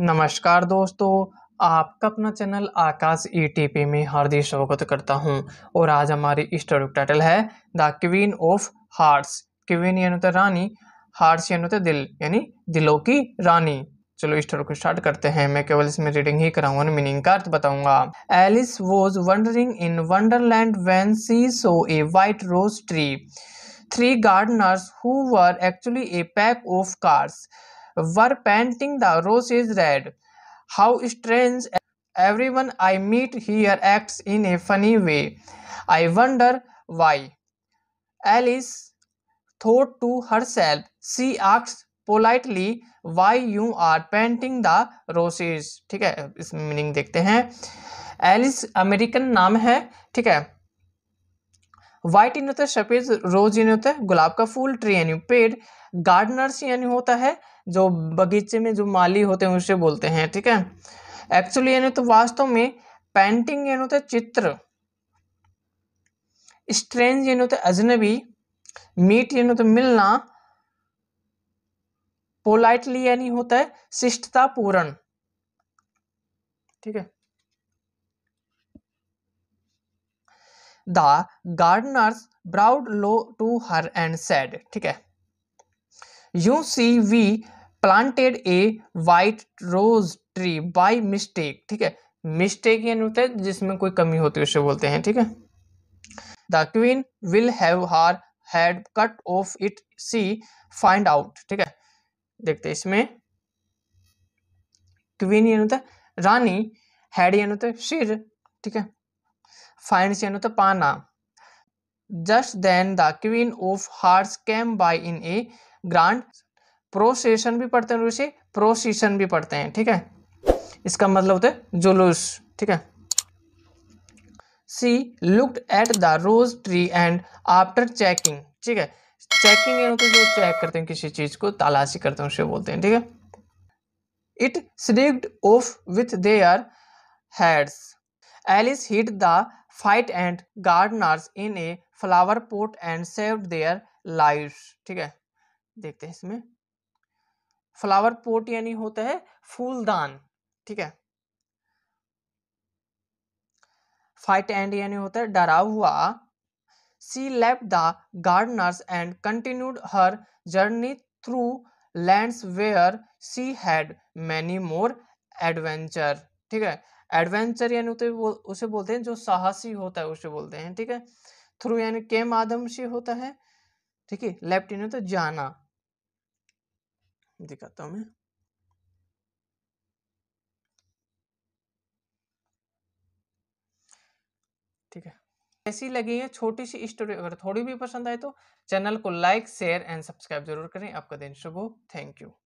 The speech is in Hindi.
नमस्कार दोस्तों आपका अपना चैनल आकाश ईटीपी e में हार्दिक स्वागत करता हूं और आज हमारी स्टोरी टाइटल है the queen of hearts queen यानी तो रानी हार्ट्स यानी तो दिल यानी दिलों की रानी चलो स्टोरी को स्टार्ट करते हैं मैं केवल इसमें रीडिंग ही कराऊंगा मीनिंग का अर्थ बताऊंगा Alice was wandering in Wonderland when she saw a white rose tree three gardeners who were actually a pack of cards were painting the rose is red how strange everyone I meet here act in a funny way I wonder why Alice thought to herself she आक्स politely why you are painting the roses ठीक है इस मीनिंग देखते हैं एलिस अमेरिकन नाम है ठीक है व्हाइट इन होता है सफ़ेद रोज इन होता है गुलाब का फूल ट्री यानी पेड़ गार्डनर्स यानी होता है जो बगीचे में जो माली होते हैं उसे बोलते हैं ठीक है एक्चुअली यानी तो वास्तव में पेंटिंग यानी होता है चित्र स्ट्रेंज यानी होता है अजनबी मीट यानी होता है मिलना पोलाइटली यानी होता है शिष्टतापूर्ण ठीक है the gardeners bowed low to her and said ठीक है you see we planted a white rose tree by mistake ठीक है मिस्टेक यानी होता है जिसमें कोई कमी होती है उसे बोलते हैं ठीक है the queen will have her head cut off if she find out ठीक है देखते हैं इसमें क्वीन यानी होता है रानी हैड यानी होता है सिर ठीक है फाइंड तो पाना just then the queen of hearts came by in a grand procession भी पढ़ते हैं से प्रोसेशन भी पढ़ते हैं ठीक है इसका मतलब होता है जुलूस ठीक है she looked at the rose tree and after checking ठीक है चेकिंग ये होता जो चेक करते हैं किसी चीज को तलाशी करते हैं उसे बोलते हैं ठीक है it slipped off with their heads Alice hit the fight and gardeners in a flower pot and save their life ठीक है देखते हैं इसमें फ्लावर पोट यानी होता है फूलदान ठीक है फाइट एंड यानी होता है डरा हुआ she left the gardeners and continued her journey through lands where she had many more adventure ठीक है एडवेंचर यानी उसे बोल उसे बोलते हैं जो साहसी होता है उसे बोलते हैं ठीक है थ्रू यानी के माध्यम से होता है ठीक है लेफ्ट यानी तो जाना दिखाता हूं मैं ठीक है ऐसी लगी है छोटी सी स्टोरी अगर थोड़ी भी पसंद आए तो चैनल को लाइक शेयर एंड सब्सक्राइब जरूर करें आपका दिन शुभ हो थैंक यू